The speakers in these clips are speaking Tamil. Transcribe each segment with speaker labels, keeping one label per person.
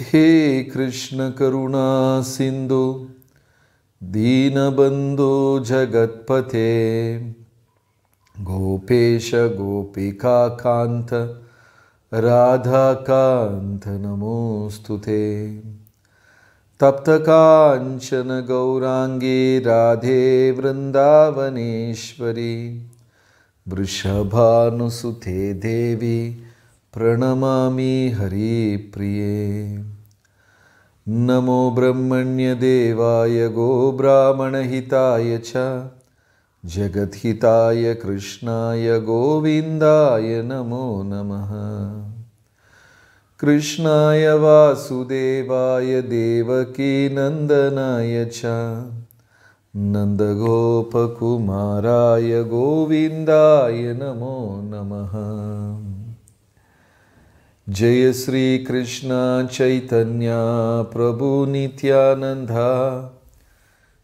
Speaker 1: हे कृष्णकरुणा सिन्धो दीनबन्धो जगत्पते गोपेश गोपिकान्त राधाकान्त नमोऽस्तुते गौरांगी राधे वृन्दावनेश्वरी वृषभानुसुते देवी प्रणमामि हरिप्रिये नमो ब्रह्मण्यदेवाय गोब्राह्मणहिताय च जगत्हिताय कृष्णाय गोविन्दाय नमो नमः कृष्णाय वासुदेवाय देवकीनन्दनाय च नन्दगोपकुमाराय गोविन्दाय नमो नमः जय चैतन्य चैतन्या प्रभुनित्यानन्दा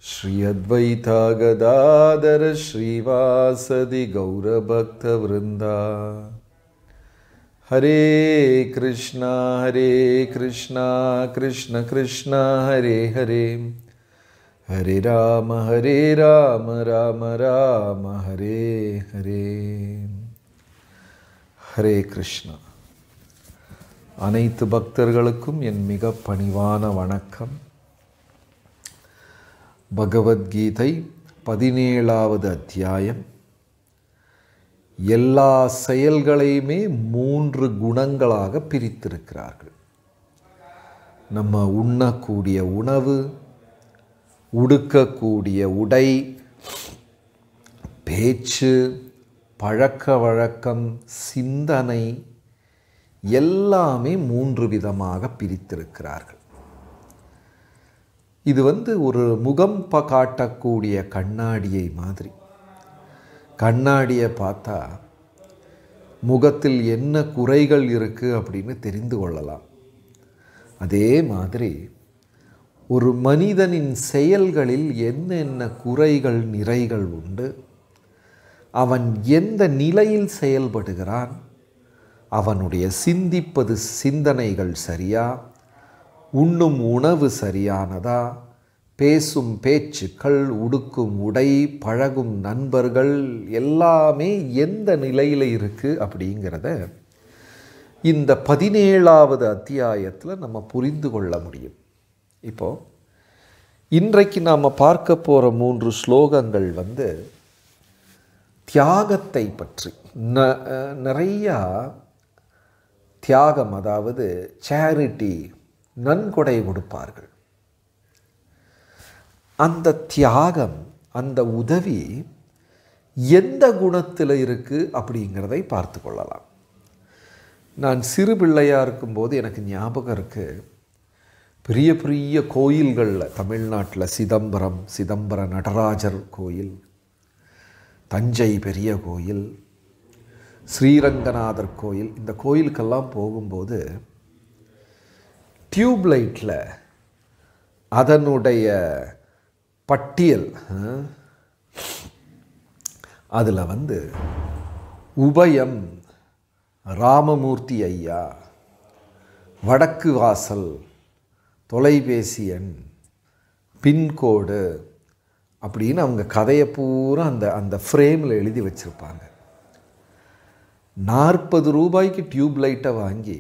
Speaker 1: श्री अद्वैता गदाधर श्रीवासदि गौरभक्तवृन्दा हरे कृष्ण हरे कृष्ण कृष्ण कृष्ण हरे हरे हरे राम हरे राम राम राम हरे हरे हरे कृष्ण அனைத்து பக்தர்களுக்கும் என் மிக பணிவான வணக்கம் பகவத்கீதை பதினேழாவது அத்தியாயம் எல்லா செயல்களையுமே மூன்று குணங்களாக பிரித்திருக்கிறார்கள் நம்ம உண்ணக்கூடிய உணவு உடுக்கக்கூடிய உடை பேச்சு பழக்க வழக்கம் சிந்தனை எல்லாமே மூன்று விதமாக பிரித்திருக்கிறார்கள் இது வந்து ஒரு முகம் காட்டக்கூடிய கண்ணாடியை மாதிரி கண்ணாடியை பார்த்தா முகத்தில் என்ன குறைகள் இருக்குது அப்படின்னு தெரிந்து கொள்ளலாம் அதே மாதிரி ஒரு மனிதனின் செயல்களில் என்னென்ன குறைகள் நிறைகள் உண்டு அவன் எந்த நிலையில் செயல்படுகிறான் அவனுடைய சிந்திப்பது சிந்தனைகள் சரியா உண்ணும் உணவு சரியானதா பேசும் பேச்சுக்கள் உடுக்கும் உடை பழகும் நண்பர்கள் எல்லாமே எந்த நிலையில் இருக்குது அப்படிங்கிறத இந்த பதினேழாவது அத்தியாயத்தில் நம்ம புரிந்து கொள்ள முடியும் இப்போது இன்றைக்கு நாம் பார்க்க போகிற மூன்று ஸ்லோகங்கள் வந்து தியாகத்தை பற்றி ந நிறையா தியாகம் அதாவது சேரிட்டி நன்கொடை கொடுப்பார்கள் அந்த தியாகம் அந்த உதவி எந்த குணத்தில் இருக்குது அப்படிங்கிறதை பார்த்து கொள்ளலாம் நான் சிறு பிள்ளையாக இருக்கும்போது எனக்கு ஞாபகம் இருக்குது பெரிய பெரிய கோயில்களில் தமிழ்நாட்டில் சிதம்பரம் சிதம்பர நடராஜர் கோயில் தஞ்சை பெரிய கோயில் ஸ்ரீரங்கநாதர் கோயில் இந்த கோயிலுக்கெல்லாம் போகும்போது டியூப் லைட்டில் அதனுடைய பட்டியல் அதில் வந்து உபயம் ராமமூர்த்தி ஐயா வடக்கு வாசல் தொலைபேசி எண் பின்கோடு அப்படின்னு அவங்க கதையை பூரா அந்த அந்த ஃப்ரேமில் எழுதி வச்சுருப்பாங்க நாற்பது ரூபாய்க்கு டியூப் லைட்டை வாங்கி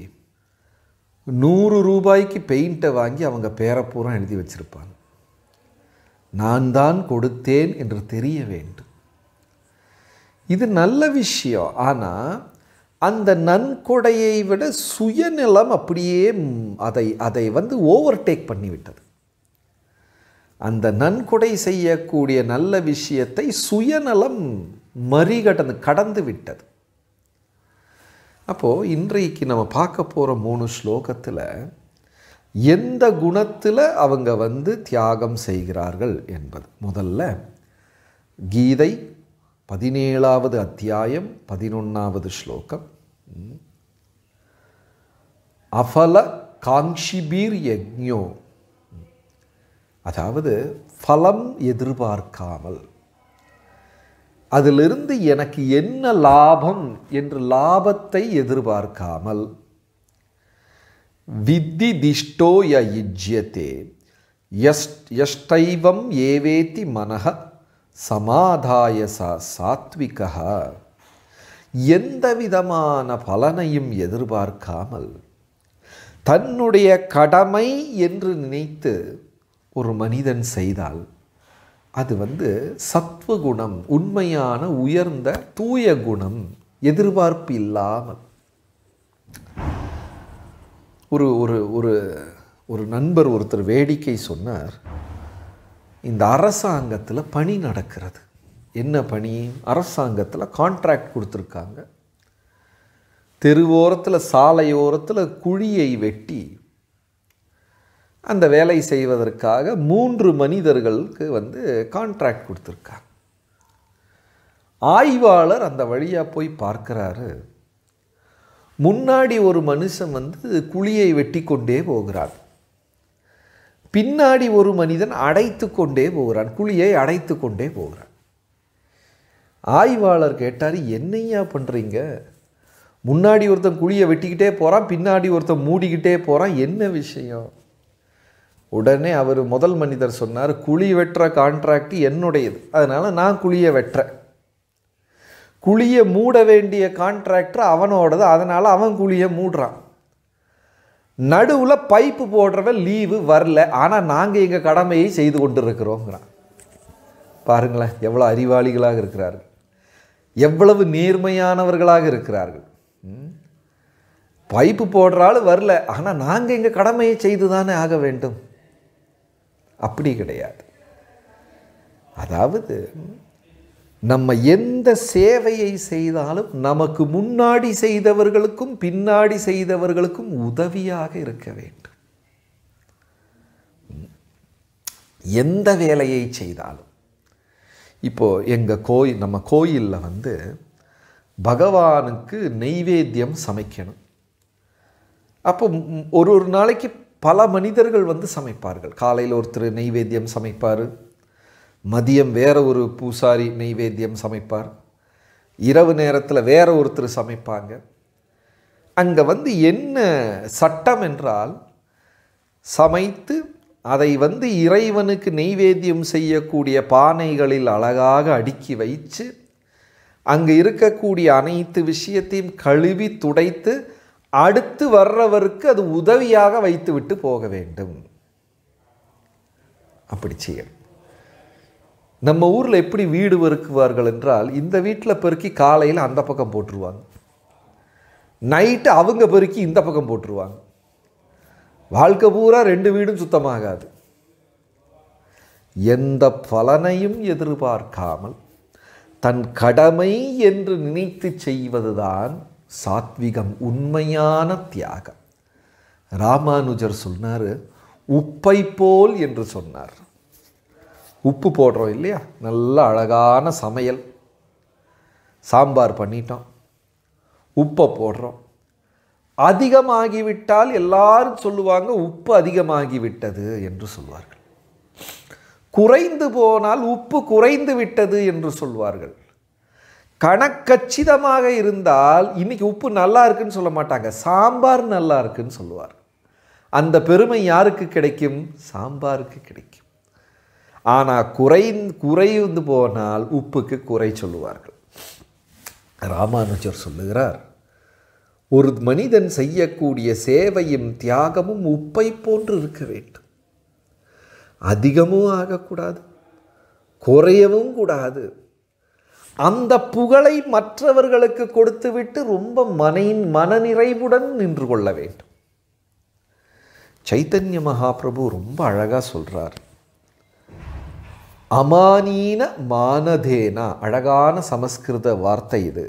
Speaker 1: நூறு ரூபாய்க்கு பெயிண்ட்டை வாங்கி அவங்க பேரப்பூரா எழுதி வச்சுருப்பாங்க நான் தான் கொடுத்தேன் என்று தெரிய வேண்டும் இது நல்ல விஷயம் ஆனால் அந்த நன்கொடையை விட சுயநலம் அப்படியே அதை அதை வந்து ஓவர்டேக் பண்ணிவிட்டது அந்த நன்கொடை செய்யக்கூடிய நல்ல விஷயத்தை சுயநலம் மறிகடந்து கடந்து விட்டது அப்போது இன்றைக்கு நம்ம பார்க்க போகிற மூணு ஸ்லோகத்தில் எந்த குணத்தில் அவங்க வந்து தியாகம் செய்கிறார்கள் என்பது முதல்ல கீதை பதினேழாவது அத்தியாயம் பதினொன்றாவது ஸ்லோகம் அஃபல காங்ஷிபீர் யக்ஞோ அதாவது ஃபலம் எதிர்பார்க்காமல் அதிலிருந்து எனக்கு என்ன லாபம் என்று லாபத்தை எதிர்பார்க்காமல் வித்தி திஷ்டோ ய இஜ்யத்தே எஸ் எஷ்டைவம் ஏவேத்தி மனக சமாதாய சாத்விகா எந்த விதமான பலனையும் எதிர்பார்க்காமல் தன்னுடைய கடமை என்று நினைத்து ஒரு மனிதன் செய்தால் அது வந்து சத்வகுணம் உண்மையான உயர்ந்த தூய குணம் எதிர்பார்ப்பு இல்லாமல் ஒரு ஒரு ஒரு ஒரு நண்பர் ஒருத்தர் வேடிக்கை சொன்னார் இந்த அரசாங்கத்தில் பணி நடக்கிறது என்ன பணி அரசாங்கத்தில் கான்ட்ராக்ட் கொடுத்துருக்காங்க தெருவோரத்தில் சாலையோரத்தில் குழியை வெட்டி அந்த வேலை செய்வதற்காக மூன்று மனிதர்களுக்கு வந்து கான்ட்ராக்ட் கொடுத்துருக்காங்க ஆய்வாளர் அந்த வழியாக போய் பார்க்குறாரு முன்னாடி ஒரு மனுஷன் வந்து குழியை வெட்டி கொண்டே போகிறான் பின்னாடி ஒரு மனிதன் அடைத்து கொண்டே போகிறான் குழியை அடைத்து கொண்டே போகிறான் ஆய்வாளர் கேட்டார் என்னையா பண்ணுறீங்க முன்னாடி ஒருத்தன் குழியை வெட்டிக்கிட்டே போகிறான் பின்னாடி ஒருத்தன் மூடிக்கிட்டே போகிறான் என்ன விஷயம் உடனே அவர் முதல் மனிதர் சொன்னார் குழி வெட்டுற கான்ட்ராக்ட் என்னுடையது அதனால் நான் குழியை வெட்டுறேன் குழியை மூட வேண்டிய கான்ட்ராக்டர் அவனோடது அதனால் அவன் குழியை மூடுறான் நடுவில் பைப்பு போடுறவன் லீவு வரல ஆனால் நாங்கள் எங்கள் கடமையை செய்து கொண்டு இருக்கிறோங்கிறான் பாருங்களேன் எவ்வளோ அறிவாளிகளாக இருக்கிறார்கள் எவ்வளவு நேர்மையானவர்களாக இருக்கிறார்கள் பைப்பு போடுறாலும் வரல ஆனால் நாங்கள் எங்கள் கடமையை செய்து தானே ஆக வேண்டும் அப்படி கிடையாது அதாவது நம்ம எந்த சேவையை செய்தாலும் நமக்கு முன்னாடி செய்தவர்களுக்கும் பின்னாடி செய்தவர்களுக்கும் உதவியாக இருக்க வேண்டும் எந்த வேலையை செய்தாலும் இப்போது எங்கள் கோயில் நம்ம கோயிலில் வந்து பகவானுக்கு நெய்வேத்தியம் சமைக்கணும் அப்போ ஒரு ஒரு நாளைக்கு பல மனிதர்கள் வந்து சமைப்பார்கள் காலையில் ஒருத்தர் நெய்வேத்தியம் சமைப்பார் மதியம் வேறு ஒரு பூசாரி நெய்வேத்தியம் சமைப்பார் இரவு நேரத்தில் வேற ஒருத்தர் சமைப்பாங்க அங்கே வந்து என்ன சட்டம் என்றால் சமைத்து அதை வந்து இறைவனுக்கு நெய்வேத்தியம் செய்யக்கூடிய பானைகளில் அழகாக அடுக்கி வைத்து அங்கு இருக்கக்கூடிய அனைத்து விஷயத்தையும் கழுவி துடைத்து அடுத்து வர்றவருக்கு அது உதவியாக வைத்துவிட்டு போக வேண்டும் அப்படி செய்யணும் நம்ம ஊரில் எப்படி வீடு பெருக்குவார்கள் என்றால் இந்த வீட்டில் பெருக்கி காலையில் அந்த பக்கம் போட்டுருவாங்க நைட்டு அவங்க பெருக்கி இந்த பக்கம் போட்டுருவாங்க வாழ்க்கை பூரா ரெண்டு வீடும் சுத்தமாகாது எந்த பலனையும் எதிர்பார்க்காமல் தன் கடமை என்று நினைத்து செய்வதுதான் சாத்விகம் உண்மையான தியாகம் ராமானுஜர் சொன்னார் உப்பை போல் என்று சொன்னார் உப்பு போடுறோம் இல்லையா நல்ல அழகான சமையல் சாம்பார் பண்ணிட்டோம் உப்பை போடுறோம் அதிகமாகிவிட்டால் எல்லாரும் சொல்லுவாங்க உப்பு அதிகமாகிவிட்டது என்று சொல்வார்கள் குறைந்து போனால் உப்பு குறைந்து விட்டது என்று சொல்வார்கள் கணக்கச்சிதமாக இருந்தால் இன்றைக்கி உப்பு நல்லா இருக்குன்னு சொல்ல மாட்டாங்க சாம்பார் நல்லா இருக்குன்னு சொல்லுவார் அந்த பெருமை யாருக்கு கிடைக்கும் சாம்பாருக்கு கிடைக்கும் ஆனால் குறை குறைந்து போனால் உப்புக்கு குறை சொல்லுவார்கள் ராமானுஜர் சொல்லுகிறார் ஒரு மனிதன் செய்யக்கூடிய சேவையும் தியாகமும் உப்பை போன்று இருக்க வேண்டும் அதிகமும் ஆகக்கூடாது குறையவும் கூடாது அந்த புகழை மற்றவர்களுக்கு கொடுத்துவிட்டு ரொம்ப மனையின் மனநிறைவுடன் நின்று கொள்ள வேண்டும் சைத்தன்ய மகாபிரபு ரொம்ப அழகாக சொல்கிறார் அமானீன மானதேனா அழகான சமஸ்கிருத வார்த்தை இது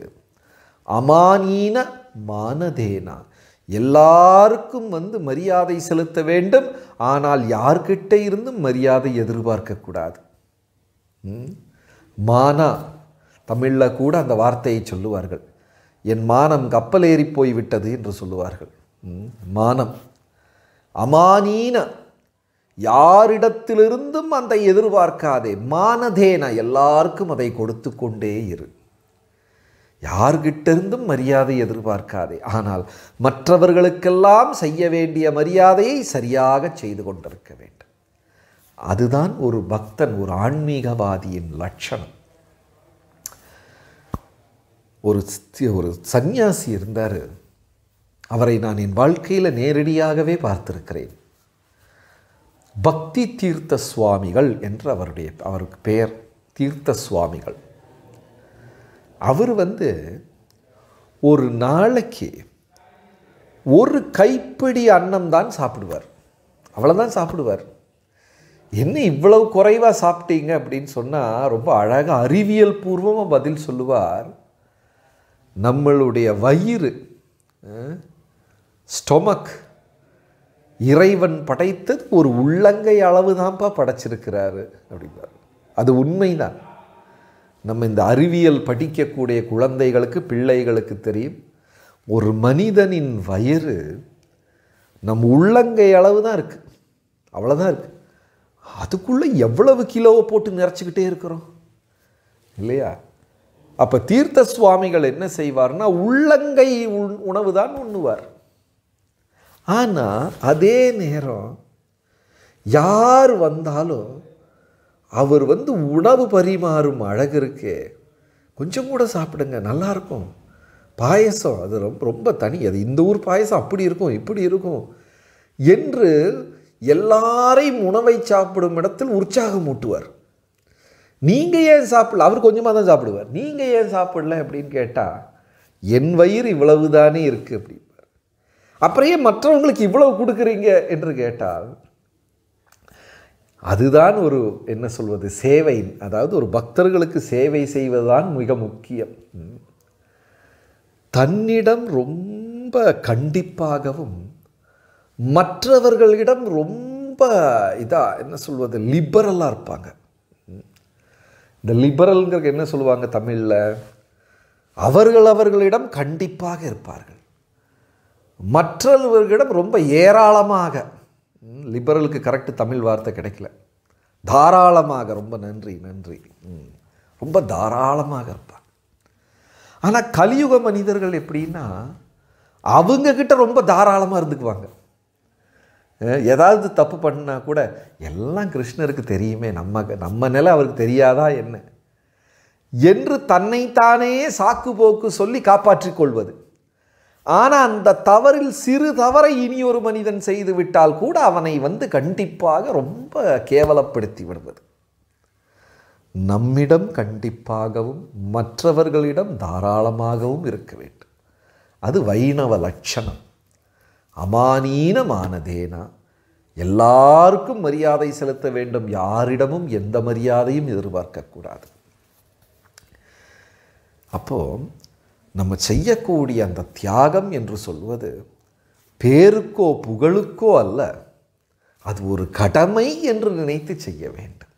Speaker 1: அமானீன மானதேனா எல்லாருக்கும் வந்து மரியாதை செலுத்த வேண்டும் ஆனால் யார்கிட்ட இருந்தும் மரியாதை எதிர்பார்க்கக்கூடாது மானா தமிழில் கூட அந்த வார்த்தையை சொல்லுவார்கள் என் மானம் கப்பல் ஏறி போய்விட்டது என்று சொல்லுவார்கள் மானம் அமானீன யாரிடத்திலிருந்தும் அந்த எதிர்பார்க்காதே மானதேன எல்லாருக்கும் அதை கொடுத்து கொண்டே இரு யார்கிட்டிருந்தும் மரியாதை எதிர்பார்க்காதே ஆனால் மற்றவர்களுக்கெல்லாம் செய்ய வேண்டிய மரியாதையை சரியாக செய்து கொண்டிருக்க வேண்டும் அதுதான் ஒரு பக்தன் ஒரு ஆன்மீகவாதியின் லட்சணம் ஒரு ஒரு சந்நியாசி இருந்தார் அவரை நான் என் வாழ்க்கையில் நேரடியாகவே பார்த்திருக்கிறேன் பக்தி தீர்த்த சுவாமிகள் என்று அவருடைய அவருக்கு பெயர் தீர்த்த சுவாமிகள் அவர் வந்து ஒரு நாளைக்கு ஒரு கைப்பிடி அன்னம் தான் சாப்பிடுவார் அவ்வளோதான் சாப்பிடுவார் என்ன இவ்வளவு குறைவாக சாப்பிட்டீங்க அப்படின்னு சொன்னால் ரொம்ப அழகாக அறிவியல் பூர்வமாக பதில் சொல்லுவார் நம்மளுடைய வயிறு ஸ்டொமக் இறைவன் படைத்தது ஒரு உள்ளங்கை அளவு தான்ப்பா படைச்சிருக்கிறாரு அப்படிங்கிறார் அது உண்மைதான் நம்ம இந்த அறிவியல் படிக்கக்கூடிய குழந்தைகளுக்கு பிள்ளைகளுக்கு தெரியும் ஒரு மனிதனின் வயிறு நம் உள்ளங்கை அளவு தான் இருக்குது அவ்வளோதான் இருக்குது அதுக்குள்ளே எவ்வளவு கிலோவை போட்டு நிறச்சிக்கிட்டே இருக்கிறோம் இல்லையா அப்போ தீர்த்த சுவாமிகள் என்ன செய்வார்னா உள்ளங்கை உணவு தான் உண்ணுவார் ஆனால் அதே நேரம் யார் வந்தாலும் அவர் வந்து உணவு பரிமாறும் அழகு இருக்கே கொஞ்சம் கூட சாப்பிடுங்க நல்லாயிருக்கும் பாயசம் அது ரொம்ப ரொம்ப தனி அது இந்த ஊர் பாயசம் அப்படி இருக்கும் இப்படி இருக்கும் என்று எல்லாரையும் உணவை சாப்பிடும் இடத்தில் உற்சாகம் ஊட்டுவார் நீங்கள் ஏன் சாப்பிடல அவர் கொஞ்சமாக தான் சாப்பிடுவார் நீங்கள் ஏன் சாப்பிடல அப்படின்னு கேட்டால் என் வயிறு இவ்வளவு தானே இருக்குது அப்படிம்பார் அப்புறம் மற்றவங்களுக்கு இவ்வளவு கொடுக்குறீங்க என்று கேட்டால் அதுதான் ஒரு என்ன சொல்வது சேவை அதாவது ஒரு பக்தர்களுக்கு சேவை செய்வதுதான் மிக முக்கியம் தன்னிடம் ரொம்ப கண்டிப்பாகவும் மற்றவர்களிடம் ரொம்ப இதாக என்ன சொல்வது லிபரலாக இருப்பாங்க இந்த லிபரல்ங்கிறது என்ன சொல்லுவாங்க தமிழில் அவர்கள் அவர்களிடம் கண்டிப்பாக இருப்பார்கள் மற்றவர்களிடம் ரொம்ப ஏராளமாக லிபரலுக்கு கரெக்டு தமிழ் வார்த்தை கிடைக்கல தாராளமாக ரொம்ப நன்றி நன்றி ரொம்ப தாராளமாக இருப்பாங்க ஆனால் கலியுக மனிதர்கள் எப்படின்னா அவங்கக்கிட்ட ரொம்ப தாராளமாக இருந்துக்குவாங்க ஏதாவது தப்பு பண்ணால் கூட எல்லாம் கிருஷ்ணருக்கு தெரியுமே நம்ம நம்ம நிலை அவருக்கு தெரியாதா என்ன என்று தன்னைத்தானே சாக்கு போக்கு சொல்லி காப்பாற்றிக் கொள்வது ஆனால் அந்த தவறில் சிறு தவறை இனி ஒரு மனிதன் செய்து விட்டால் கூட அவனை வந்து கண்டிப்பாக ரொம்ப கேவலப்படுத்தி விடுவது நம்மிடம் கண்டிப்பாகவும் மற்றவர்களிடம் தாராளமாகவும் இருக்க வேண்டும் அது வைணவ லட்சணம் அமானீனமானதேனா எல்லாருக்கும் மரியாதை செலுத்த வேண்டும் யாரிடமும் எந்த மரியாதையும் எதிர்பார்க்கக்கூடாது அப்போ நம்ம செய்யக்கூடிய அந்த தியாகம் என்று சொல்வது பேருக்கோ புகழுக்கோ அல்ல அது ஒரு கடமை என்று நினைத்து செய்ய வேண்டும்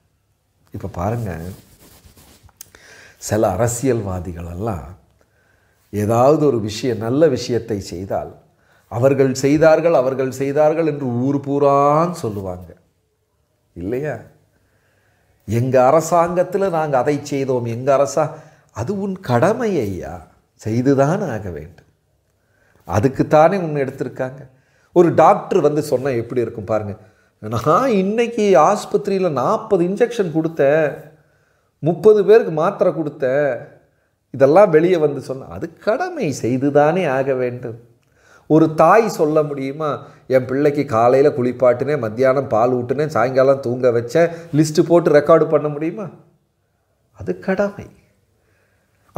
Speaker 1: இப்போ பாருங்கள் சில அரசியல்வாதிகளெல்லாம் ஏதாவது ஒரு விஷயம் நல்ல விஷயத்தை செய்தால் அவர்கள் செய்தார்கள் அவர்கள் செய்தார்கள் என்று ஊர் பூரான்னு சொல்லுவாங்க இல்லையா எங்கள் அரசாங்கத்தில் நாங்கள் அதை செய்தோம் எங்கள் அரசா அது உன் கடமை ஐயா செய்துதான் ஆக வேண்டும் அதுக்குத்தானே உன்னை எடுத்திருக்காங்க ஒரு டாக்டர் வந்து சொன்னால் எப்படி இருக்கும் பாருங்கள் நான் இன்னைக்கு ஆஸ்பத்திரியில் நாற்பது இன்ஜெக்ஷன் கொடுத்தேன் முப்பது பேருக்கு மாத்திரை கொடுத்தேன் இதெல்லாம் வெளியே வந்து சொன்னேன் அது கடமை செய்துதானே ஆக வேண்டும் ஒரு தாய் சொல்ல முடியுமா என் பிள்ளைக்கு காலையில் குளிப்பாட்டுனே மத்தியானம் பால் ஊட்டுனேன் சாயங்காலம் தூங்க வச்ச லிஸ்ட்டு போட்டு ரெக்கார்டு பண்ண முடியுமா அது கடமை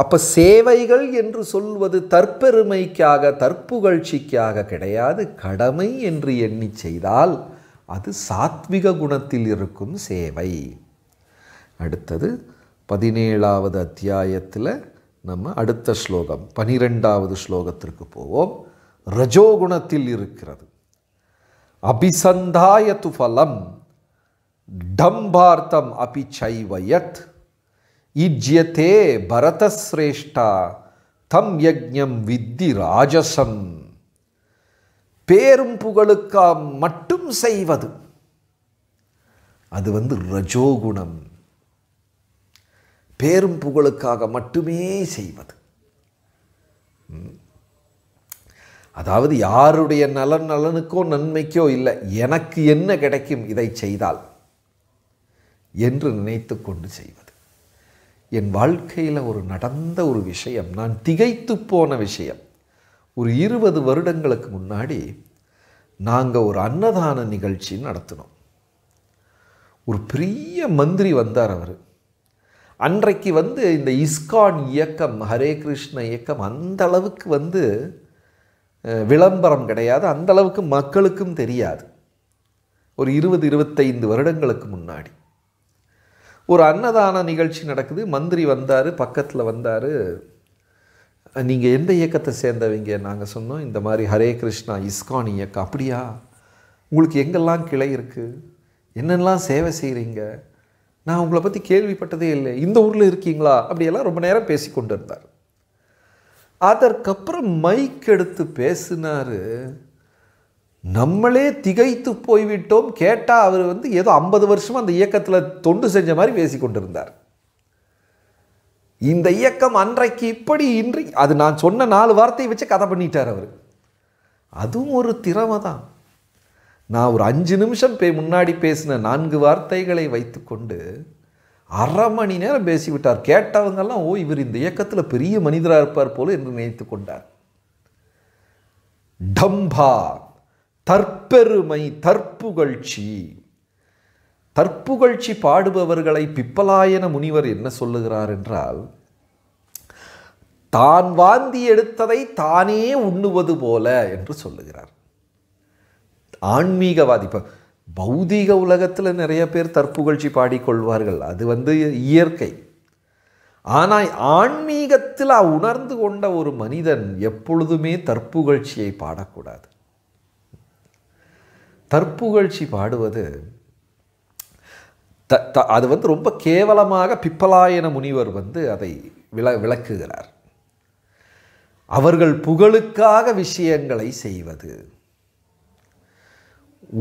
Speaker 1: அப்போ சேவைகள் என்று சொல்வது தற்பெருமைக்காக தற்புகழ்ச்சிக்காக கிடையாது கடமை என்று எண்ணி செய்தால் அது சாத்விக குணத்தில் இருக்கும் சேவை அடுத்தது பதினேழாவது அத்தியாயத்தில் நம்ம அடுத்த ஸ்லோகம் பனிரெண்டாவது ஸ்லோகத்திற்கு போவோம் ரஜோகுணத்தில் இருக்கிறது அபிசந்தாய துஃபலம் டம்பார்த்தம் அபி சைவயத் இஜ்யத்தே பரதசிரேஷ்டா தம் யஜ்யம் வித்தி ராஜசம் பேரும் புகழுக்கா மட்டும் செய்வது அது வந்து ரஜோகுணம் பேரும் புகழுக்காக மட்டுமே செய்வது அதாவது யாருடைய நலன் நலனுக்கோ நன்மைக்கோ இல்லை எனக்கு என்ன கிடைக்கும் இதை செய்தால் என்று நினைத்து கொண்டு செய்வது என் வாழ்க்கையில் ஒரு நடந்த ஒரு விஷயம் நான் திகைத்து போன விஷயம் ஒரு இருபது வருடங்களுக்கு முன்னாடி நாங்கள் ஒரு அன்னதான நிகழ்ச்சி நடத்தினோம் ஒரு பெரிய மந்திரி வந்தார் அவர் அன்றைக்கு வந்து இந்த இஸ்கான் இயக்கம் ஹரே கிருஷ்ண இயக்கம் அந்த அளவுக்கு வந்து விளம்பரம் கிடையாது அந்தளவுக்கு மக்களுக்கும் தெரியாது ஒரு இருபது இருபத்தைந்து வருடங்களுக்கு முன்னாடி ஒரு அன்னதான நிகழ்ச்சி நடக்குது மந்திரி வந்தார் பக்கத்தில் வந்தார் நீங்கள் எந்த இயக்கத்தை சேர்ந்தவங்க நாங்கள் சொன்னோம் இந்த மாதிரி ஹரே கிருஷ்ணா இஸ்கான் இயக்கம் அப்படியா உங்களுக்கு எங்கெல்லாம் கிளை இருக்குது என்னெல்லாம் சேவை செய்கிறீங்க நான் உங்களை பற்றி கேள்விப்பட்டதே இல்லை இந்த ஊரில் இருக்கீங்களா அப்படியெல்லாம் ரொம்ப நேரம் பேசி கொண்டு இருந்தார் அதற்கப்புறம் மைக் எடுத்து பேசினார் நம்மளே திகைத்து போய்விட்டோம் கேட்டால் அவர் வந்து ஏதோ ஐம்பது வருஷமாக அந்த இயக்கத்தில் தொண்டு செஞ்ச மாதிரி பேசி கொண்டிருந்தார் இந்த இயக்கம் அன்றைக்கு இப்படி இன்றி அது நான் சொன்ன நாலு வார்த்தையை வச்சு கதை பண்ணிட்டார் அவர் அதுவும் ஒரு திறமை தான் நான் ஒரு அஞ்சு நிமிஷம் பே முன்னாடி பேசின நான்கு வார்த்தைகளை வைத்துக்கொண்டு அரை மணி நேரம் பேசிவிட்டார் கேட்டவங்கெல்லாம் ஓ இவர் இந்த இயக்கத்தில் பெரிய மனிதராக இருப்பார் போல என்று நினைத்து கொண்டார் டம்பா தற்பெருமை தற்புகழ்ச்சி தற்புகழ்ச்சி பாடுபவர்களை பிப்பலாயன முனிவர் என்ன சொல்லுகிறார் என்றால் தான் வாந்தி எடுத்ததை தானே உண்ணுவது போல என்று சொல்லுகிறார் ஆன்மீகவாதி இப்போ பௌதீக உலகத்தில் நிறைய பேர் தற்புகழ்ச்சி பாடிக்கொள்வார்கள் அது வந்து இயற்கை ஆனால் ஆன்மீகத்தில் உணர்ந்து கொண்ட ஒரு மனிதன் எப்பொழுதுமே தற்புகழ்ச்சியை பாடக்கூடாது தற்புகழ்ச்சி பாடுவது த த அது வந்து ரொம்ப கேவலமாக பிப்பலாயன முனிவர் வந்து அதை விள விளக்குகிறார் அவர்கள் புகழுக்காக விஷயங்களை செய்வது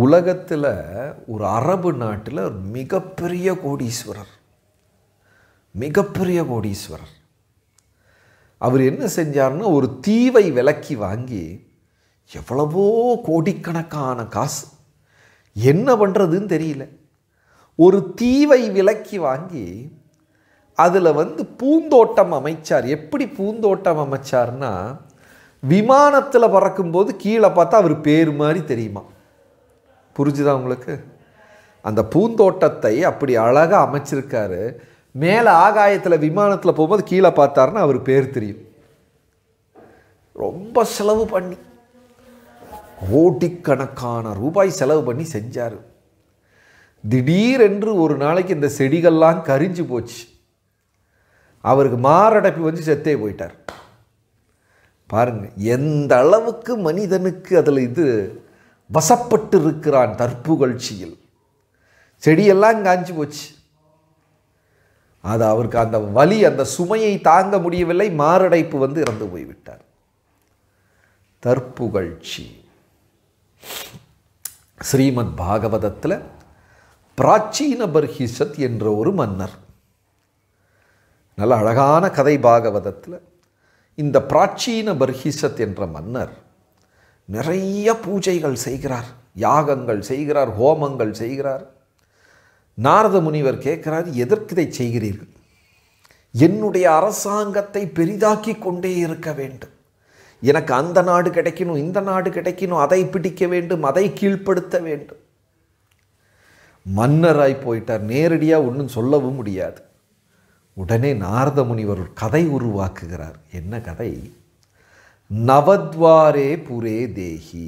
Speaker 1: உலகத்தில் ஒரு அரபு நாட்டில் ஒரு மிகப்பெரிய கோடீஸ்வரர் மிகப்பெரிய கோடீஸ்வரர் அவர் என்ன செஞ்சார்னா ஒரு தீவை விலக்கி வாங்கி எவ்வளவோ கோடிக்கணக்கான காசு என்ன பண்ணுறதுன்னு தெரியல ஒரு தீவை விலக்கி வாங்கி அதில் வந்து பூந்தோட்டம் அமைச்சார் எப்படி பூந்தோட்டம் அமைச்சார்னா விமானத்தில் பறக்கும்போது கீழே பார்த்தா அவர் பேர் மாதிரி தெரியுமா புரிஞ்சுதா உங்களுக்கு அந்த பூந்தோட்டத்தை அப்படி அழகாக அமைச்சிருக்காரு மேலே ஆகாயத்தில் விமானத்தில் போகும்போது கீழே பார்த்தாருன்னு அவர் பேர் தெரியும் ரொம்ப செலவு பண்ணி கோடிக்கணக்கான ரூபாய் செலவு பண்ணி செஞ்சார் திடீரென்று ஒரு நாளைக்கு இந்த செடிகள்லாம் கரிஞ்சு போச்சு அவருக்கு மாரடைப்பு வந்து செத்தே போயிட்டார் பாருங்கள் எந்த அளவுக்கு மனிதனுக்கு அதில் இது வசப்பட்டு இருக்கிறான் தற்புகழ்ச்சியில் செடியெல்லாம் காஞ்சி போச்சு அது அவருக்கு அந்த வலி அந்த சுமையை தாங்க முடியவில்லை மாரடைப்பு வந்து இறந்து போய்விட்டார் தற்புகழ்ச்சி ஸ்ரீமத் பாகவதத்தில் பிராச்சீன பர்ஹிசத் என்ற ஒரு மன்னர் நல்ல அழகான கதை பாகவதத்தில் இந்த பிராச்சீன பர்ஹிசத் என்ற மன்னர் நிறைய பூஜைகள் செய்கிறார் யாகங்கள் செய்கிறார் ஹோமங்கள் செய்கிறார் நாரத முனிவர் கேட்கிறார் எதற்கு இதை செய்கிறீர்கள் என்னுடைய அரசாங்கத்தை பெரிதாக்கி கொண்டே இருக்க வேண்டும் எனக்கு அந்த நாடு கிடைக்கணும் இந்த நாடு கிடைக்கணும் அதை பிடிக்க வேண்டும் அதை கீழ்ப்படுத்த வேண்டும் மன்னராய் போயிட்டார் நேரடியாக ஒன்றும் சொல்லவும் முடியாது உடனே நாரத முனிவர் கதை உருவாக்குகிறார் என்ன கதை நவத்வாரே புரே தேகி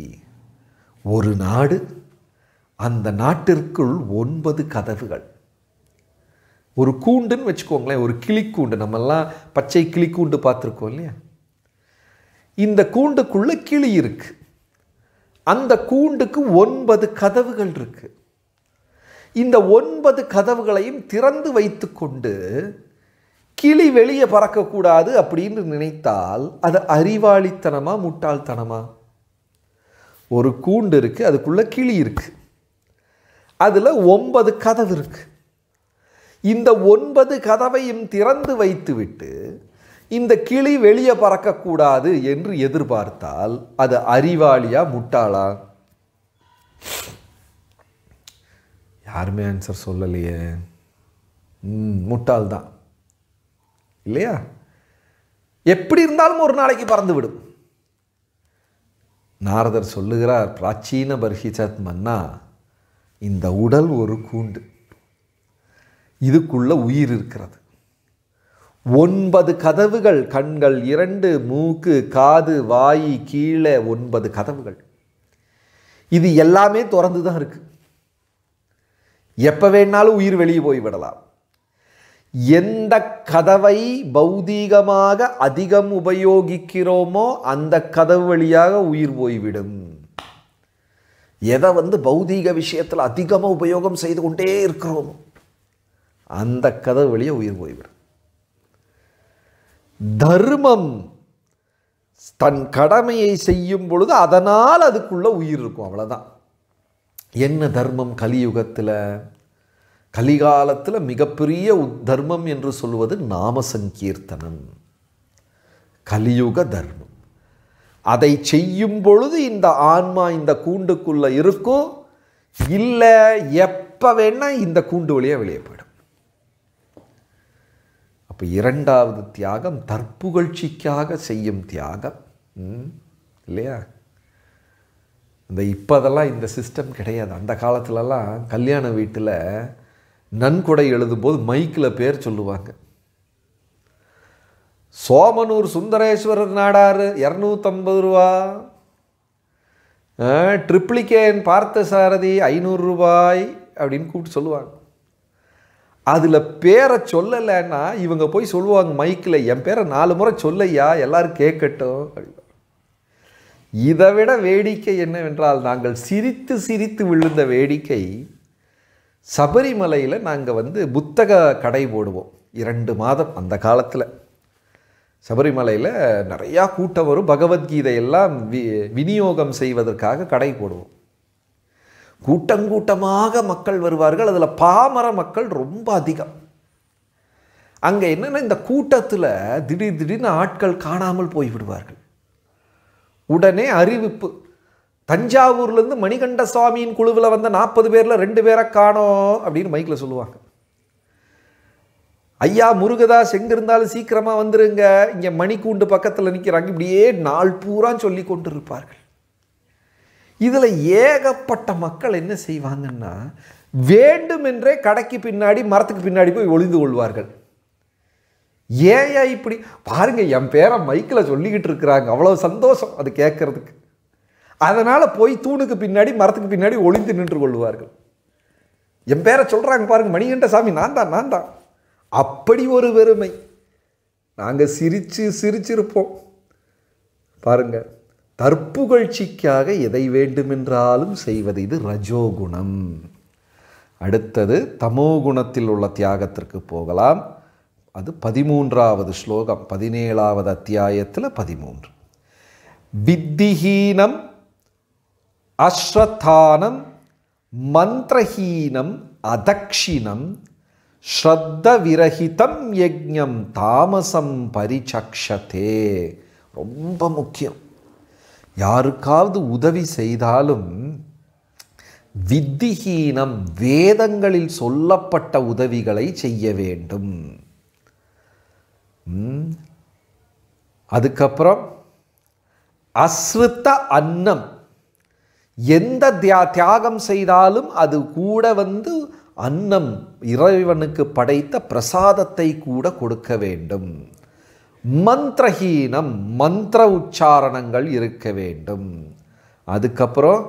Speaker 1: ஒரு நாடு அந்த நாட்டிற்குள் ஒன்பது கதவுகள் ஒரு கூண்டுன்னு வச்சுக்கோங்களேன் ஒரு கிளிக்கூண்டு நம்மெல்லாம் பச்சை கிளிக்கூண்டு பார்த்துருக்கோம் இல்லையா இந்த கூண்டுக்குள்ளே கிளி இருக்குது அந்த கூண்டுக்கு ஒன்பது கதவுகள் இருக்குது இந்த ஒன்பது கதவுகளையும் திறந்து வைத்து கொண்டு கிளி வெளியே பறக்கக்கூடாது அப்படின்னு நினைத்தால் அது அறிவாளித்தனமா முட்டாள்தனமா ஒரு கூண்டு இருக்குது அதுக்குள்ளே கிளி இருக்குது அதில் ஒன்பது கதவு இருக்குது இந்த ஒன்பது கதவையும் திறந்து வைத்துவிட்டு இந்த கிளி வெளியே பறக்கக்கூடாது என்று எதிர்பார்த்தால் அது அறிவாளியா முட்டாளா யாருமே ஆன்சர் சொல்லலையே முட்டாள் இல்லையா எப்படி இருந்தாலும் ஒரு நாளைக்கு பறந்து விடும் நாரதர் சொல்லுகிறார் பிராச்சீன பர்ஹிசத் மன்னா இந்த உடல் ஒரு கூண்டு இதுக்குள்ள உயிர் இருக்கிறது ஒன்பது கதவுகள் கண்கள் இரண்டு மூக்கு காது வாய் கீழே ஒன்பது கதவுகள் இது எல்லாமே திறந்து தான் இருக்குது எப்போ வேணாலும் உயிர் வெளியே போய் விடலாம் எந்த கதவை பௌதீகமாக அதிகம் உபயோகிக்கிறோமோ அந்த கதவு வழியாக உயிர் போய்விடும் எதை வந்து பௌதீக விஷயத்தில் அதிகமாக உபயோகம் செய்து கொண்டே இருக்கிறோமோ அந்த கதவு வழியாக உயிர் போய்விடும் தர்மம் தன் கடமையை செய்யும் பொழுது அதனால் அதுக்குள்ளே உயிர் இருக்கும் அவ்வளோதான் என்ன தர்மம் கலியுகத்தில் கலிகாலத்தில் மிகப்பெரிய தர்மம் என்று சொல்வது நாம சங்கீர்த்தனம் கலியுக தர்மம் அதை செய்யும் பொழுது இந்த ஆன்மா இந்த கூண்டுக்குள்ளே இருக்கும் இல்லை எப்போ வேணால் இந்த கூண்டு வழியாக வெளியே போயிடும் அப்போ இரண்டாவது தியாகம் தற்புகழ்ச்சிக்காக செய்யும் தியாகம் இல்லையா இந்த இப்போதெல்லாம் இந்த சிஸ்டம் கிடையாது அந்த காலத்துலலாம் கல்யாண வீட்டில் நன்கொடை எழுதும்போது மைக்கில் பேர் சொல்லுவாங்க சோமனூர் சுந்தரேஸ்வரர் நாடார் இரநூத்தம்பது ரூபா ட்ரிப்ளிகேன் பார்த்தசாரதி ஐநூறு ரூபாய் அப்படின்னு கூப்பிட்டு சொல்லுவாங்க அதில் பேரை சொல்லலைன்னா இவங்க போய் சொல்லுவாங்க மைக்கில் என் பேரை நாலு முறை சொல்லையா எல்லோரும் கேட்கட்டும் இதை விட வேடிக்கை என்னவென்றால் நாங்கள் சிரித்து சிரித்து விழுந்த வேடிக்கை சபரிமலையில் நாங்கள் வந்து புத்தக கடை போடுவோம் இரண்டு மாதம் அந்த காலத்தில் சபரிமலையில் நிறையா கூட்டம் வரும் பகவத்கீதையெல்லாம் வி விநியோகம் செய்வதற்காக கடை போடுவோம் கூட்டங்கூட்டமாக மக்கள் வருவார்கள் அதில் பாமர மக்கள் ரொம்ப அதிகம் அங்கே என்னென்னா இந்த கூட்டத்தில் திடீர் திடீர்னு ஆட்கள் காணாமல் போய்விடுவார்கள் உடனே அறிவிப்பு தஞ்சாவூர்லேருந்து மணிகண்ட சுவாமியின் குழுவில் வந்த நாற்பது பேரில் ரெண்டு பேரை காணோம் அப்படின்னு மைக்கில் சொல்லுவாங்க ஐயா முருகதா செங்கிருந்தாலும் சீக்கிரமாக வந்துருங்க இங்கே மணிக்கூண்டு பக்கத்தில் நிற்கிறாங்க இப்படியே நாள் பூரா சொல்லி கொண்டு இருப்பார்கள் இதில் ஏகப்பட்ட மக்கள் என்ன செய்வாங்கன்னா வேண்டுமென்றே கடைக்கு பின்னாடி மரத்துக்கு பின்னாடி போய் ஒளிந்து கொள்வார்கள் ஏயா இப்படி பாருங்கள் என் பேரை மைக்கில் சொல்லிக்கிட்டு இருக்கிறாங்க அவ்வளோ சந்தோஷம் அது கேட்குறதுக்கு அதனால் போய் தூணுக்கு பின்னாடி மரத்துக்கு பின்னாடி ஒளிந்து நின்று கொள்வார்கள் என் பேரை சொல்கிறாங்க பாருங்கள் மணிகண்ட சாமி நான் தான் நான் தான் அப்படி ஒரு வெறுமை நாங்கள் சிரித்து சிரிச்சிருப்போம் பாருங்கள் தற்புகழ்ச்சிக்காக எதை வேண்டுமென்றாலும் செய்வது இது ரஜோகுணம் அடுத்தது தமோகுணத்தில் உள்ள தியாகத்திற்கு போகலாம் அது பதிமூன்றாவது ஸ்லோகம் பதினேழாவது அத்தியாயத்தில் பதிமூன்று வித்திஹீனம் அஸ்ரத்தானம் மந்திரஹீனம் அதக்ஷிணம் விரகிதம் யஜ்ஞம் தாமசம் பரிச்சக்ஷதே ரொம்ப முக்கியம் யாருக்காவது உதவி செய்தாலும் வித்திஹீனம் வேதங்களில் சொல்லப்பட்ட உதவிகளை செய்ய வேண்டும் அதுக்கப்புறம் அஸ்ருத்த அன்னம் எந்த தியா தியாகம் செய்தாலும் அது கூட வந்து அன்னம் இறைவனுக்கு படைத்த பிரசாதத்தை கூட கொடுக்க வேண்டும் மந்திரஹீனம் மந்திர உச்சாரணங்கள் இருக்க வேண்டும் அதுக்கப்புறம்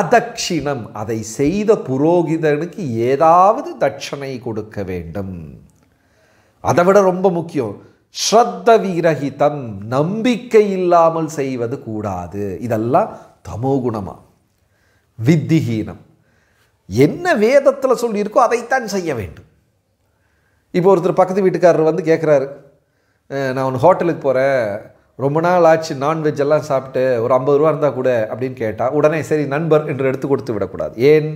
Speaker 1: அதக்ஷிணம் அதை செய்த புரோகிதனுக்கு ஏதாவது தட்சணை கொடுக்க வேண்டும் அதை விட ரொம்ப முக்கியம் ஸ்ரத்த வீரகிதம் நம்பிக்கை இல்லாமல் செய்வது கூடாது இதெல்லாம் தமோ குணமா வித்திஹீனம் என்ன வேதத்தில் சொல்லியிருக்கோ அதைத்தான் செய்ய வேண்டும் இப்போ ஒருத்தர் பக்கத்து வீட்டுக்காரர் வந்து கேட்குறாரு நான் ஒன்று ஹோட்டலுக்கு போகிறேன் ரொம்ப நாள் ஆச்சு நான்வெஜ் எல்லாம் சாப்பிட்டு ஒரு ஐம்பது ரூபா இருந்தால் கூட அப்படின்னு கேட்டால் உடனே சரி நண்பர் என்று எடுத்து கொடுத்து விடக்கூடாது ஏன்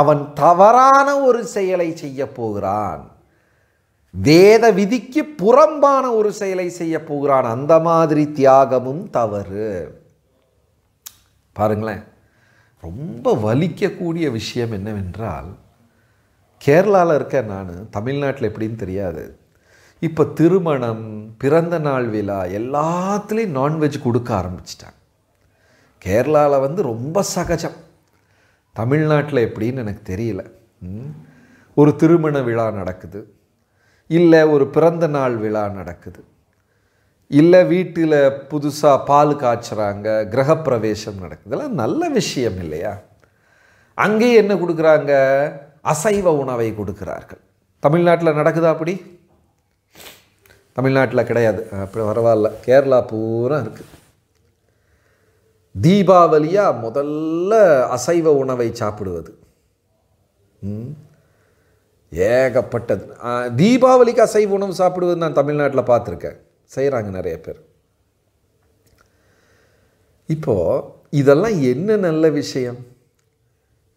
Speaker 1: அவன் தவறான ஒரு செயலை செய்ய போகிறான் வேத விதிக்கு புறம்பான ஒரு செயலை செய்ய போகிறான் அந்த மாதிரி தியாகமும் தவறு பாருங்களேன் ரொம்ப வலிக்கக்கூடிய விஷயம் என்னவென்றால் கேரளாவில் இருக்க நான் தமிழ்நாட்டில் எப்படின்னு தெரியாது இப்போ திருமணம் பிறந்த நாள் விழா எல்லாத்துலேயும் நான்வெஜ் கொடுக்க ஆரம்பிச்சிட்டாங்க கேரளாவில் வந்து ரொம்ப சகஜம் தமிழ்நாட்டில் எப்படின்னு எனக்கு தெரியல ஒரு திருமண விழா நடக்குது இல்லை ஒரு பிறந்த நாள் விழா நடக்குது இல்லை வீட்டில் புதுசாக பால் காய்ச்சுறாங்க கிரகப்பிரவேசம் நடக்குது இதெல்லாம் நல்ல விஷயம் இல்லையா அங்கேயே என்ன கொடுக்குறாங்க அசைவ உணவை கொடுக்குறார்கள் தமிழ்நாட்டில் நடக்குதா அப்படி தமிழ்நாட்டில் கிடையாது அப்படி பரவாயில்ல கேரளா பூரா இருக்குது தீபாவளியாக முதல்ல அசைவ உணவை சாப்பிடுவது ஏகப்பட்டது தீபாவளிக்கு அசைவ உணவு சாப்பிடுவது நான் தமிழ்நாட்டில் பார்த்துருக்கேன் செய்கிறாங்க நிறைய பேர் இப்போது இதெல்லாம் என்ன நல்ல விஷயம்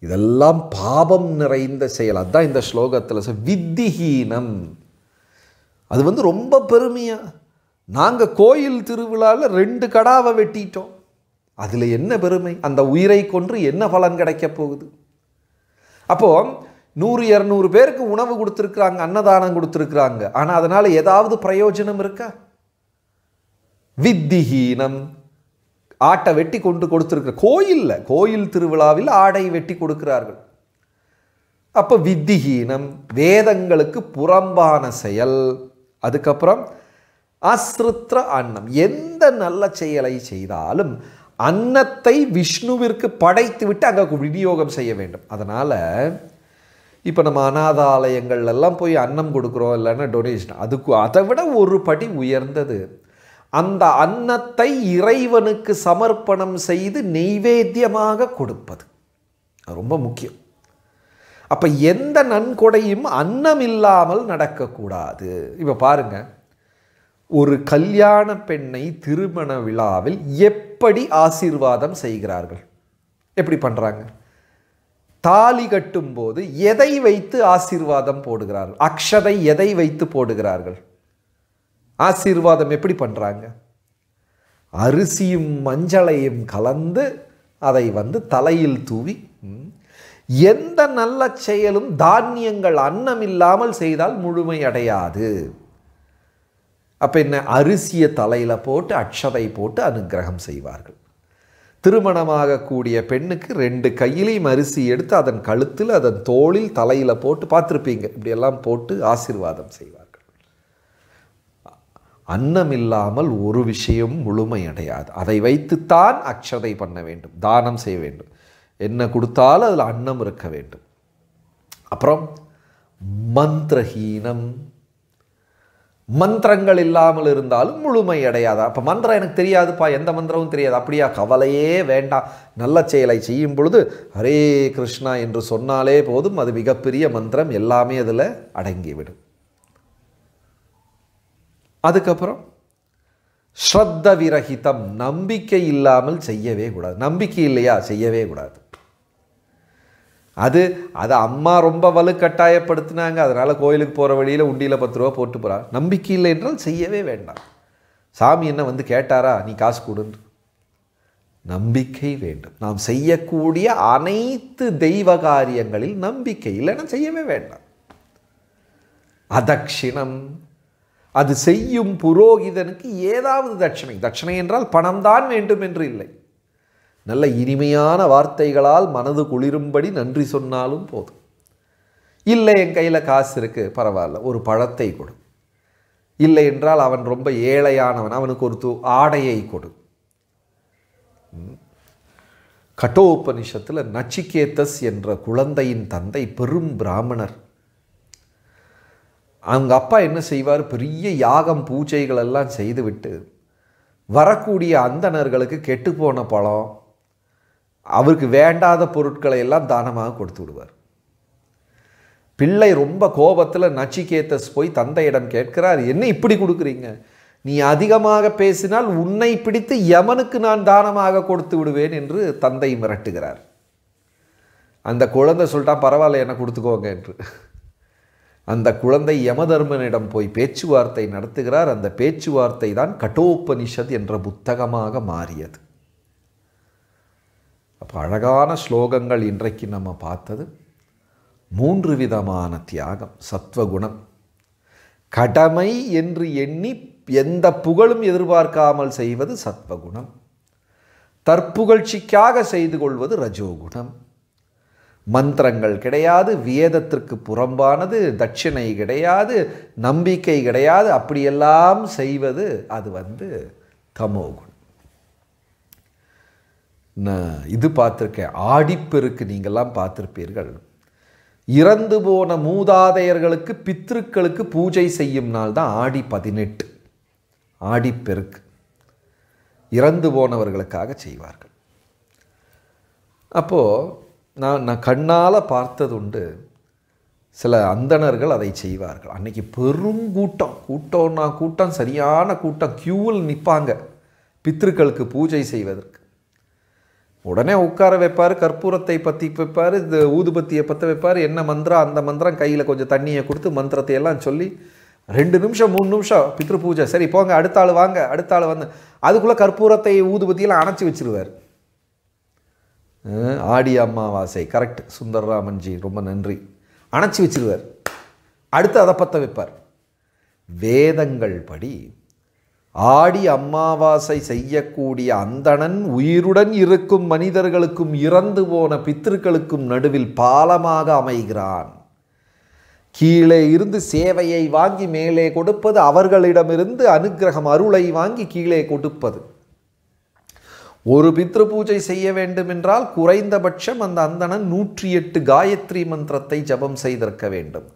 Speaker 1: இதெல்லாம் பாபம் நிறைந்த செயல் அதுதான் இந்த ஸ்லோகத்தில் வித்திஹீனம் அது வந்து ரொம்ப பெருமையாக நாங்கள் கோயில் திருவிழாவில் ரெண்டு கடாவை வெட்டிட்டோம் அதில் என்ன பெருமை அந்த உயிரை கொன்று என்ன பலன் கிடைக்க போகுது அப்போது நூறு இரநூறு பேருக்கு உணவு கொடுத்துருக்குறாங்க அன்னதானம் கொடுத்துருக்குறாங்க ஆனால் அதனால் ஏதாவது பிரயோஜனம் இருக்கா வித்திஹீனம் ஆட்டை வெட்டி கொண்டு கொடுத்துருக்கிற கோயிலில் கோயில் திருவிழாவில் ஆடை வெட்டி கொடுக்கிறார்கள் அப்போ வித்திஹீனம் வேதங்களுக்கு புறம்பான செயல் அதுக்கப்புறம் அஸ்ருத்ர அன்னம் எந்த நல்ல செயலை செய்தாலும் அன்னத்தை விஷ்ணுவிற்கு படைத்து விட்டு அங்கே விநியோகம் செய்ய வேண்டும் அதனால் இப்போ நம்ம அனாதாலயங்கள்லாம் போய் அன்னம் கொடுக்குறோம் இல்லைன்னா டொனேஷன் அதுக்கு அதை விட ஒரு படி உயர்ந்தது அந்த அன்னத்தை இறைவனுக்கு சமர்ப்பணம் செய்து நெய்வேத்தியமாக கொடுப்பது ரொம்ப முக்கியம் அப்போ எந்த நன்கொடையும் அன்னம் இல்லாமல் நடக்கக்கூடாது இப்போ பாருங்கள் ஒரு கல்யாண பெண்ணை திருமண விழாவில் எப்படி ஆசீர்வாதம் செய்கிறார்கள் எப்படி பண்ணுறாங்க தாலி கட்டும்போது எதை வைத்து ஆசீர்வாதம் போடுகிறார்கள் அக்ஷதை எதை வைத்து போடுகிறார்கள் ஆசீர்வாதம் எப்படி பண்ணுறாங்க அரிசியும் மஞ்சளையும் கலந்து அதை வந்து தலையில் தூவி எந்த நல்ல செயலும் தானியங்கள் அன்னம் இல்லாமல் செய்தால் முழுமை அடையாது அப்போ என்ன அரிசியை தலையில் போட்டு அக்ஷதை போட்டு அனுகிரகம் செய்வார்கள் திருமணமாகக்கூடிய பெண்ணுக்கு ரெண்டு கையிலையும் அரிசி எடுத்து அதன் கழுத்தில் அதன் தோளில் தலையில் போட்டு பார்த்துருப்பீங்க இப்படியெல்லாம் போட்டு ஆசீர்வாதம் செய்வார் அன்னம் இல்லாமல் ஒரு விஷயம் முழுமையடையாது அதை வைத்துத்தான் அக்ஷதை பண்ண வேண்டும் தானம் செய்ய வேண்டும் என்ன கொடுத்தாலும் அதில் அன்னம் இருக்க வேண்டும் அப்புறம் மந்திரஹீனம் மந்திரங்கள் இல்லாமல் இருந்தாலும் முழுமை அடையாதா அப்போ மந்திரம் எனக்கு தெரியாதுப்பா எந்த மந்திரமும் தெரியாது அப்படியா கவலையே வேண்டாம் நல்ல செயலை செய்யும் பொழுது ஹரே கிருஷ்ணா என்று சொன்னாலே போதும் அது மிகப்பெரிய மந்திரம் எல்லாமே அதில் அடங்கிவிடும் அதுக்கப்புறம் ஸ்ரத்த விரகிதம் நம்பிக்கை இல்லாமல் செய்யவே கூடாது நம்பிக்கை இல்லையா செய்யவே கூடாது அது அதை அம்மா ரொம்ப வலு கட்டாயப்படுத்தினாங்க அதனால் கோயிலுக்கு போகிற வழியில் உண்டியில் பத்து ரூபா போட்டு போகிறா நம்பிக்கை இல்லை என்றால் செய்யவே வேண்டாம் சாமி என்ன வந்து கேட்டாரா நீ காசு கொடுன்று நம்பிக்கை வேண்டும் நாம் செய்யக்கூடிய அனைத்து தெய்வ காரியங்களில் நம்பிக்கை இல்லைன்னா செய்யவே வேண்டாம் அதக்ஷிணம் அது செய்யும் புரோகிதனுக்கு ஏதாவது தட்சணை தட்சணை என்றால் பணம்தான் வேண்டும் என்று இல்லை நல்ல இனிமையான வார்த்தைகளால் மனது குளிரும்படி நன்றி சொன்னாலும் போதும் இல்லை என் கையில் காசு இருக்குது பரவாயில்ல ஒரு பழத்தை கொடு இல்லை என்றால் அவன் ரொம்ப ஏழையானவன் அவனுக்கு ஒரு தூ ஆடையை கொடு கட்டோபனிஷத்தில் நச்சிகேத்தஸ் என்ற குழந்தையின் தந்தை பெரும் பிராமணர் அவங்க அப்பா என்ன செய்வார் பெரிய யாகம் பூஜைகள் எல்லாம் செய்துவிட்டு வரக்கூடிய அந்தணர்களுக்கு கெட்டுப்போன பழம் அவருக்கு வேண்டாத பொருட்களை எல்லாம் தானமாக கொடுத்து விடுவார் பிள்ளை ரொம்ப கோபத்தில் நச்சிகேத்தஸ் போய் தந்தையிடம் கேட்கிறார் என்ன இப்படி கொடுக்குறீங்க நீ அதிகமாக பேசினால் உன்னை பிடித்து யமனுக்கு நான் தானமாக கொடுத்து விடுவேன் என்று தந்தை மிரட்டுகிறார் அந்த குழந்தை சொல்லிட்டான் பரவாயில்ல என்ன கொடுத்துக்கோங்க என்று அந்த குழந்தை யமதர்மனிடம் போய் பேச்சுவார்த்தை நடத்துகிறார் அந்த பேச்சுவார்த்தை தான் கட்டோபனிஷத் என்ற புத்தகமாக மாறியது அப்போ அழகான ஸ்லோகங்கள் இன்றைக்கு நம்ம பார்த்தது மூன்று விதமான தியாகம் சத்வகுணம் கடமை என்று எண்ணி எந்த புகழும் எதிர்பார்க்காமல் செய்வது சத்வகுணம் தற்புகழ்ச்சிக்காக செய்து கொள்வது ரஜோகுணம் மந்திரங்கள் கிடையாது வேதத்திற்கு புறம்பானது தட்சிணை கிடையாது நம்பிக்கை கிடையாது அப்படியெல்லாம் செய்வது அது வந்து தமோகுணம் நான் இது பார்த்துருக்கேன் ஆடிப்பெருக்கு நீங்கள்லாம் பார்த்துருப்பீர்கள் இறந்து போன மூதாதையர்களுக்கு பித்திருக்களுக்கு பூஜை செய்யும் நாள் தான் ஆடி பதினெட்டு ஆடிப்பெருக்கு இறந்து போனவர்களுக்காக செய்வார்கள் அப்போது நான் நான் கண்ணால் பார்த்ததுண்டு சில அந்தணர்கள் அதை செய்வார்கள் அன்றைக்கி பெருங்கூட்டம் கூட்டம்னா கூட்டம் சரியான கூட்டம் க்யூவில் நிற்பாங்க பித்திருக்களுக்கு பூஜை செய்வதற்கு உடனே உட்கார வைப்பார் கற்பூரத்தை பற்றி வைப்பார் இந்த ஊதுபத்தியை பற்ற வைப்பார் என்ன மந்திரம் அந்த மந்திரம் கையில் கொஞ்சம் தண்ணியை கொடுத்து மந்திரத்தை எல்லாம் சொல்லி ரெண்டு நிமிஷம் மூணு நிமிஷம் பித்ரு பூஜை சரி போங்க அடுத்த ஆள் வாங்க அடுத்த ஆள் வந்து அதுக்குள்ளே கற்பூரத்தை ஊதுபத்தியெல்லாம் அணைச்சி வச்சுருவார் ஆடி அம்மாவாசை கரெக்ட் சுந்தரராமன்ஜி ரொம்ப நன்றி அணைச்சி வச்சிருவார் அடுத்து அதை பற்ற வைப்பார் வேதங்கள் படி ஆடி அம்மாவாசை செய்யக்கூடிய அந்தணன் உயிருடன் இருக்கும் மனிதர்களுக்கும் இறந்து போன பித்திருக்களுக்கும் நடுவில் பாலமாக அமைகிறான் கீழே இருந்து சேவையை வாங்கி மேலே கொடுப்பது அவர்களிடமிருந்து அனுகிரகம் அருளை வாங்கி கீழே கொடுப்பது ஒரு பித்ரு பூஜை செய்ய வேண்டும் என்றால் குறைந்தபட்சம் அந்த அந்தணன் நூற்றி எட்டு காயத்ரி மந்திரத்தை ஜபம் செய்திருக்க வேண்டும்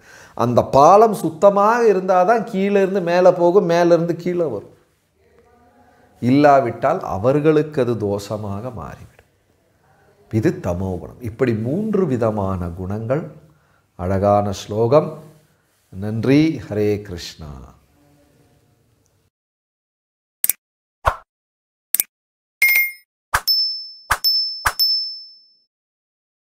Speaker 1: அந்த பாலம் சுத்தமாக இருந்தால் தான் கீழே இருந்து மேலே போகும் மேலேருந்து கீழே வரும் இல்லாவிட்டால் அவர்களுக்கு அது தோஷமாக மாறிவிடும் இது தமோ குணம் இப்படி மூன்று விதமான குணங்கள் அழகான ஸ்லோகம் நன்றி ஹரே கிருஷ்ணா